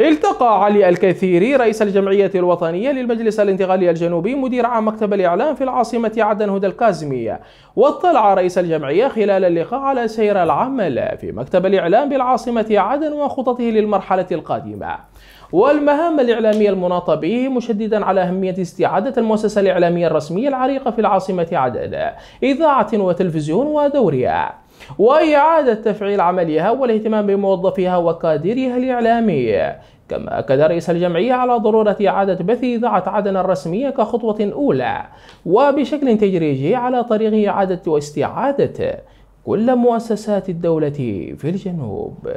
التقى علي الكثيري رئيس الجمعية الوطنية للمجلس الانتقالي الجنوبي مدير عام مكتب الإعلام في العاصمة عدن هدى الكازمي واطلع رئيس الجمعية خلال اللقاء على سير العمل في مكتب الإعلام بالعاصمة عدن وخططه للمرحلة القادمة والمهام الإعلامية المناطة به مشددا على أهمية استعادة المؤسسة الإعلامية الرسمية العريقة في العاصمة عدن إذاعة وتلفزيون ودورها وإعادة تفعيل عملها والاهتمام بموظفيها وكادرها الإعلامي كما أكد رئيس الجمعية على ضرورة إعادة بث إذاعة عدن الرسمية كخطوة أولى وبشكل تدريجي على طريق إعادة واستعادة كل مؤسسات الدولة في الجنوب